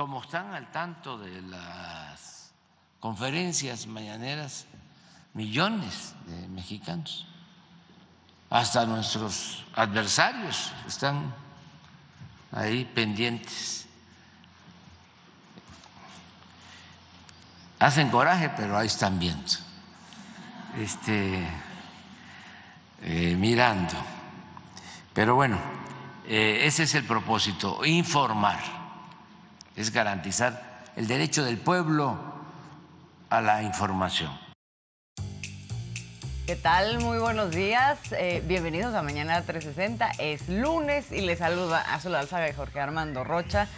como están al tanto de las conferencias mañaneras millones de mexicanos, hasta nuestros adversarios están ahí pendientes. Hacen coraje, pero ahí están viendo, este, eh, mirando. Pero bueno, eh, ese es el propósito, informar es garantizar el derecho del pueblo a la información. ¿Qué tal? Muy buenos días. Eh, bienvenidos a Mañana 360. Es lunes y les saluda a su y Jorge Armando Rocha.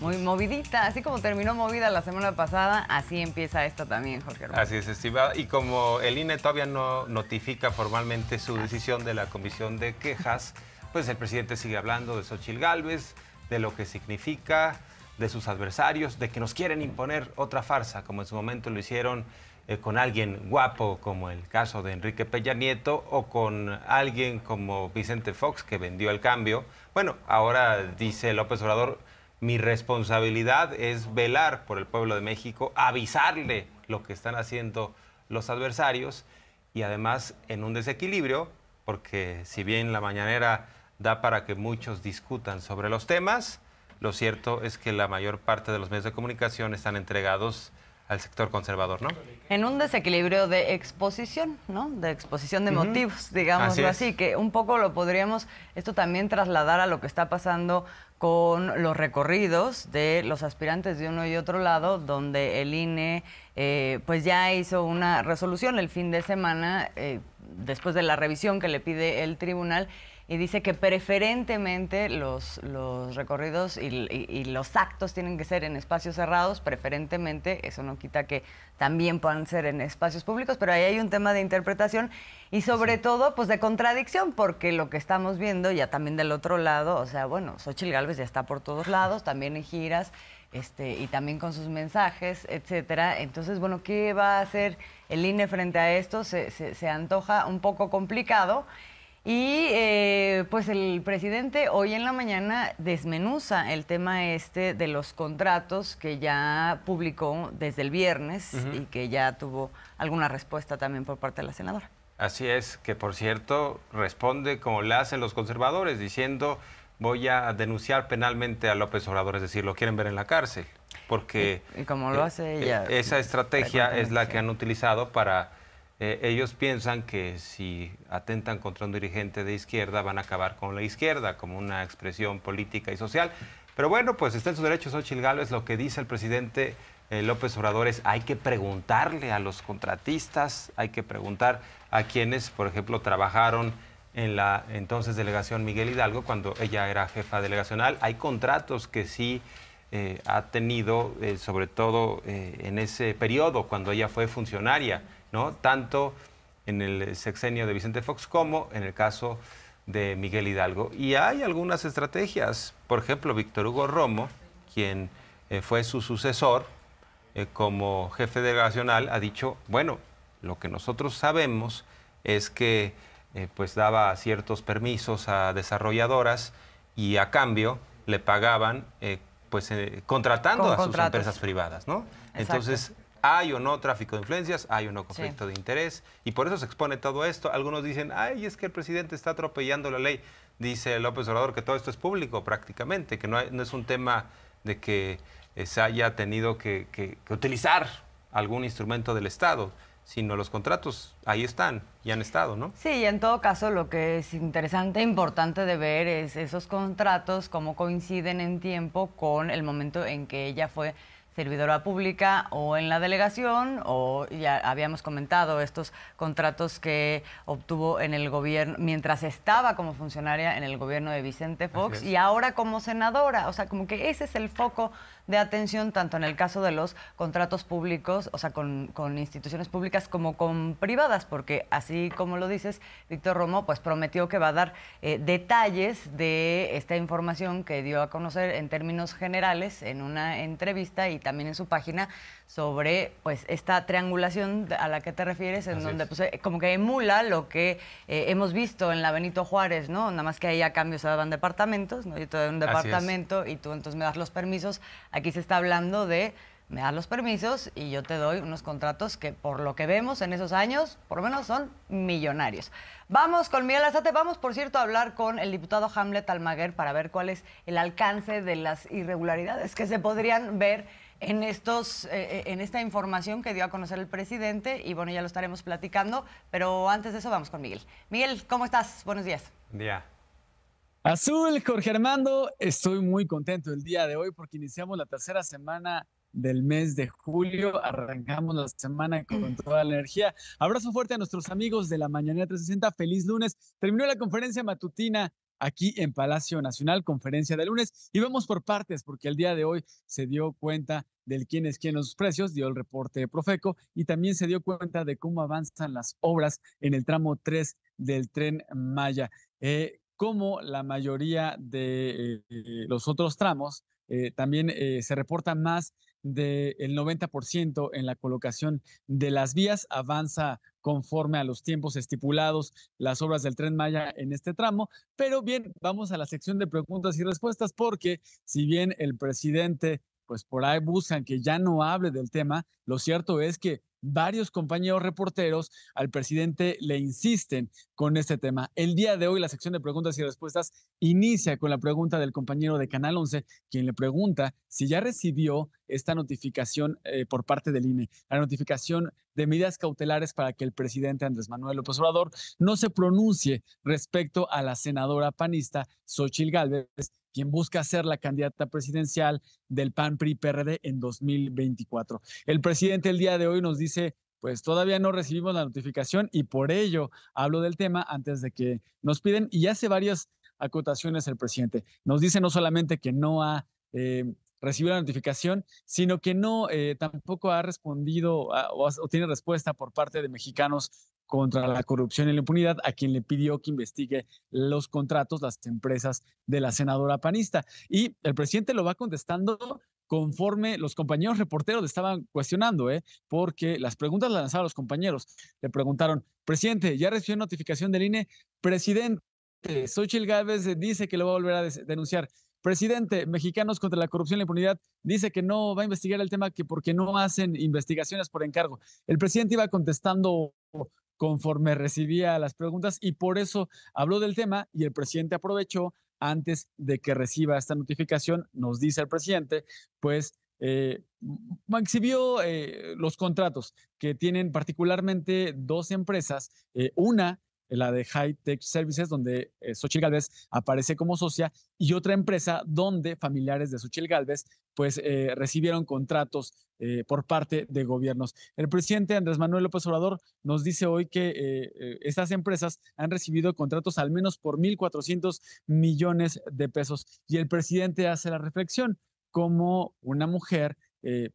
Muy movidita, así como terminó movida la semana pasada, así empieza esta también, Jorge. Armando. Así es, estimado. Y como el INE todavía no notifica formalmente su decisión de la comisión de quejas, pues el presidente sigue hablando de Xochil Gálvez, de lo que significa, de sus adversarios, de que nos quieren imponer otra farsa, como en su momento lo hicieron eh, con alguien guapo, como el caso de Enrique Peña Nieto, o con alguien como Vicente Fox, que vendió el cambio. Bueno, ahora dice López Obrador, mi responsabilidad es velar por el pueblo de México, avisarle lo que están haciendo los adversarios, y además en un desequilibrio, porque si bien la mañanera da para que muchos discutan sobre los temas, lo cierto es que la mayor parte de los medios de comunicación están entregados al sector conservador, ¿no? En un desequilibrio de exposición, ¿no? De exposición de motivos, digamos así, que un poco lo podríamos esto también trasladar a lo que está pasando con los recorridos de los aspirantes de uno y otro lado, donde el INE eh, pues ya hizo una resolución el fin de semana eh, después de la revisión que le pide el tribunal y dice que preferentemente los, los recorridos y, los actos tienen que ser en espacios cerrados, preferentemente, eso no quita que también puedan ser en espacios públicos, pero ahí hay un tema de interpretación y sobre todo pues de contradicción, porque lo que estamos viendo ya también del otro lado, o sea, bueno, Xochitl Galvez ya está por todos lados, también en giras, este, y también con sus mensajes, etcétera. Entonces, bueno, ¿qué va a hacer el INE frente a esto? se, se antoja un poco complicado. Y eh, pues el presidente hoy en la mañana desmenuza el tema este de los contratos que ya publicó desde el viernes y que ya tuvo alguna respuesta también por parte de la senadora. Así es, que por cierto responde como le hacen los conservadores, diciendo voy a denunciar penalmente a López Obrador, es decir, lo quieren ver en la cárcel, porque... como lo eh, hace ella... esa estrategia es la que han utilizado para eh, ellos piensan que si atentan contra un dirigente de izquierda van a acabar con la izquierda como una expresión política y social. Pero bueno, pues está en sus derechos Ochil es Lo que dice el presidente eh, López Obrador es hay que preguntarle a los contratistas, hay que preguntar a quienes, por ejemplo, trabajaron en la entonces delegación Miguel Hidalgo, cuando ella era jefa delegacional. Hay contratos que sí eh, ha tenido, sobre todo en ese periodo, cuando ella fue funcionaria ¿no? tanto en el sexenio de Vicente Fox como en el caso de Miguel Hidalgo. Y hay algunas estrategias, por ejemplo, Víctor Hugo Romo, quien eh, fue su sucesor eh, como jefe delegacional, ha dicho, bueno, lo que nosotros sabemos es que eh, pues daba ciertos permisos a desarrolladoras y a cambio le pagaban pues contratando a sus empresas privadas, ¿no? Entonces, hay o no tráfico de influencias, hay o no conflicto de interés, y por eso se expone todo esto. Algunos dicen, ay, es que el presidente está atropellando la ley. Dice López Obrador que todo esto es público prácticamente, que no, es un tema de que eh, se haya tenido que, utilizar algún instrumento del Estado sino los contratos ahí están y han estado, ¿no? Sí, y en todo caso lo que es interesante e importante de ver es esos contratos, cómo coinciden en tiempo con el momento en que ella fue servidora pública o en la delegación o ya habíamos comentado estos contratos que obtuvo en el gobierno mientras estaba como funcionaria en el gobierno de Vicente Fox y ahora como senadora, o sea, como que ese es el foco de atención tanto en el caso de los contratos públicos, o sea, con, instituciones públicas como con privadas, porque así como lo dices, Víctor Romo pues prometió que va a dar eh, detalles de esta información que dio a conocer en términos generales en una entrevista y también en su página sobre pues esta triangulación a la que te refieres, en donde pues, eh, como que emula lo que eh, hemos visto en la Benito Juárez, ¿no? Nada más que ahí a cambio se daban departamentos, ¿no? Yo te doy un departamento y tú entonces me das los permisos. Aquí se está hablando de me das los permisos y yo te doy unos contratos que por lo que vemos en esos años, por lo menos son millonarios. Vamos con Miguel Azate, vamos por cierto a hablar con el diputado Hamlet Almaguer para ver cuál es el alcance de las irregularidades que se podrían ver en, estos, eh, eh, en esta información que dio a conocer el presidente y bueno, ya lo estaremos platicando, pero antes de eso vamos con Miguel. Miguel, ¿cómo estás? Buenos días. Buen día. Azul, Jorge Armando, estoy muy contento el día de hoy porque iniciamos la tercera semana del mes de julio. Arrancamos la semana con mm. toda la energía. Abrazo fuerte a nuestros amigos de la Mañana 360. Feliz lunes. Terminó la conferencia matutina aquí en Palacio Nacional, conferencia de lunes. Y vamos por partes, porque el día de hoy se dio cuenta del quién es quién los precios, dio el reporte de Profeco y también se dio cuenta de cómo avanzan las obras en el tramo 3 del tren Maya. Eh, como la mayoría de eh, los otros tramos, eh, también se reportan más del 90% en la colocación de las vías. Avanza conforme a los tiempos estipulados las obras del tren Maya en este tramo. Pero bien, vamos a la sección de preguntas y respuestas porque si bien el presidente, pues por ahí buscan que ya no hable del tema, lo cierto es que varios compañeros reporteros al presidente le insisten con este tema. El día de hoy la sección de preguntas y respuestas inicia con la pregunta del compañero de Canal 11, quien le pregunta si ya recibió esta notificación eh, por parte del INE, la notificación de medidas cautelares para que el presidente Andrés Manuel López Obrador no se pronuncie respecto a la senadora panista Xochil Gálvez, quien busca ser la candidata presidencial del PAN-PRI-PRD en 2024. El presidente el día de hoy nos dice pues todavía no recibimos la notificación y por ello hablo del tema antes de que nos piden y hace varias acotaciones el presidente. Nos dice no solamente que no ha eh, recibido la notificación, sino que no eh, tampoco ha respondido ah, o, tiene respuesta por parte de mexicanos contra la corrupción y la impunidad, a quien le pidió que investigue los contratos, las empresas de la senadora panista. Y el presidente lo va contestando conforme los compañeros reporteros le estaban cuestionando, ¿eh? porque las preguntas las lanzaban los compañeros. Le preguntaron, presidente, ¿ya recibió notificación del INE? Presidente, Xochitl Gávez dice que lo va a volver a denunciar. Presidente, Mexicanos contra la Corrupción y la Impunidad dice que no va a investigar el tema que porque no hacen investigaciones por encargo. El presidente iba contestando conforme recibía las preguntas y por eso habló del tema y el presidente aprovechó antes de que reciba esta notificación, nos dice el presidente, pues eh, exhibió eh, los contratos que tienen particularmente dos empresas, eh, una la de High Tech Services, donde eh, Xochitl Galvez aparece como socia, y otra empresa donde familiares de Xochitl Galvez pues, eh, recibieron contratos eh, por parte de gobiernos. El presidente Andrés Manuel López Obrador nos dice hoy que estas empresas han recibido contratos al menos por 1.400 millones de pesos. Y el presidente hace la reflexión, como una mujer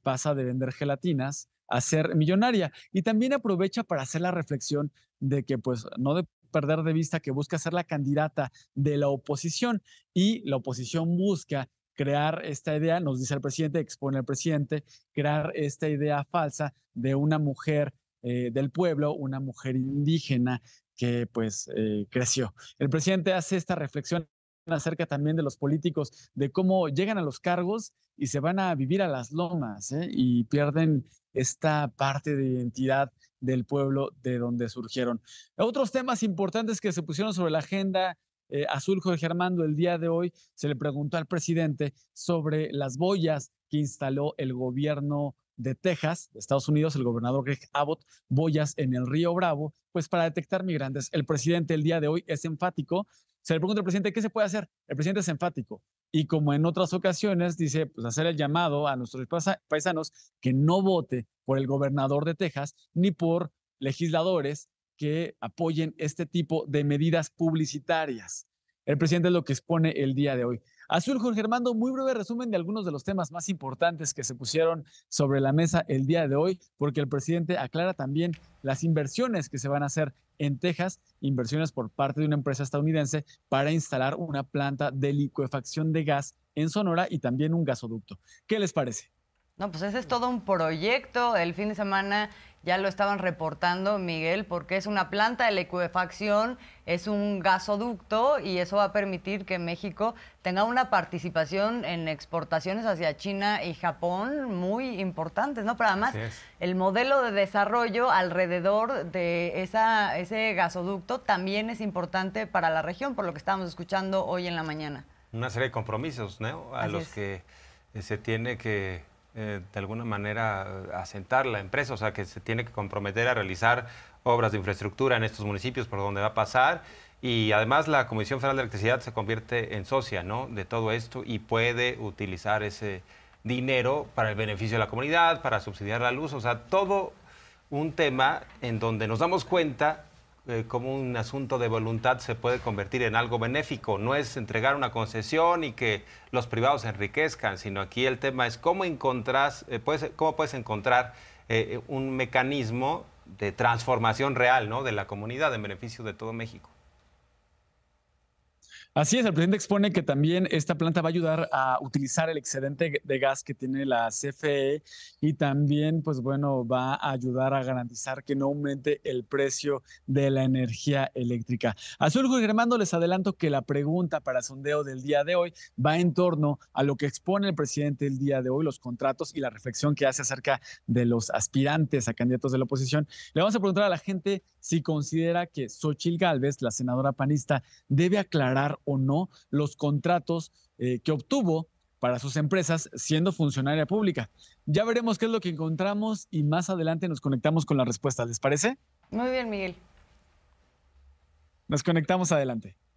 pasa de vender gelatinas a ser millonaria. Y también aprovecha para hacer la reflexión de que pues no de perder de vista que busca ser la candidata de la oposición y la oposición busca crear esta idea, nos dice el presidente, expone el presidente, crear esta idea falsa de una mujer eh, del pueblo, una mujer indígena que pues eh, creció. El presidente hace esta reflexión acerca también de los políticos, de cómo llegan a los cargos y se van a vivir a las lomas ¿eh? y pierden esta parte de identidad del pueblo de donde surgieron. Otros temas importantes que se pusieron sobre la agenda eh, azul Jorge el día de hoy se le preguntó al presidente sobre las boyas que instaló el gobierno de Texas, de Estados Unidos, el gobernador Greg Abbott, boyas en el río Bravo, pues para detectar migrantes. El presidente el día de hoy es enfático. Se le pregunta al presidente, ¿qué se puede hacer? El presidente es enfático y como en otras ocasiones, dice, pues hacer el llamado a nuestros paisanos que no vote por el gobernador de Texas ni por legisladores que apoyen este tipo de medidas publicitarias. El presidente es lo que expone el día de hoy. Azul, Juan Germando, muy breve resumen de algunos de los temas más importantes que se pusieron sobre la mesa el día de hoy, porque el presidente aclara también las inversiones que se van a hacer en Texas, inversiones por parte de una empresa estadounidense para instalar una planta de licuefacción de gas en Sonora y también un gasoducto. ¿Qué les parece? No, pues ese es mm. todo un proyecto. El fin de semana ya lo estaban reportando, Miguel, porque es una planta de liquefacción, es un gasoducto y eso va a permitir que México tenga una participación en exportaciones hacia China y Japón muy importantes, ¿no? Pero además, el modelo de desarrollo alrededor de ese gasoducto también es importante para la región, por lo que estábamos escuchando hoy en la mañana. Una serie de compromisos, ¿no? A los que eh, se tiene que eh, de alguna manera eh, asentar la empresa, o sea, que se tiene que comprometer a realizar obras de infraestructura en estos municipios por donde va a pasar. Y además la Comisión Federal de Electricidad se convierte en socia ¿no? de todo esto y puede utilizar ese dinero para el beneficio de la comunidad, para subsidiar la luz, o sea, todo un tema en donde nos damos cuenta eh, como un asunto de voluntad se puede convertir en algo benéfico. No es entregar una concesión y que los privados se enriquezcan, sino aquí el tema es cómo, encontrás, eh, puedes, cómo puedes encontrar eh, un mecanismo de transformación real ¿no? de la comunidad en beneficio de todo México. Así es, el presidente expone que también esta planta va a ayudar a utilizar el excedente de gas que tiene la CFE y también, pues bueno, va a ayudar a garantizar que no aumente el precio de la energía eléctrica. A y Germando les adelanto que la pregunta para sondeo del día de hoy va en torno a lo que expone el presidente el día de hoy, los contratos y la reflexión que hace acerca de los aspirantes a candidatos de la oposición. Le vamos a preguntar a la gente si considera que Xochil Gálvez, la senadora panista, debe aclarar o no los contratos eh, que obtuvo para sus empresas siendo funcionaria pública. Ya veremos qué es lo que encontramos y más adelante nos conectamos con la respuesta. ¿Les parece? Muy bien, Miguel. Nos conectamos adelante.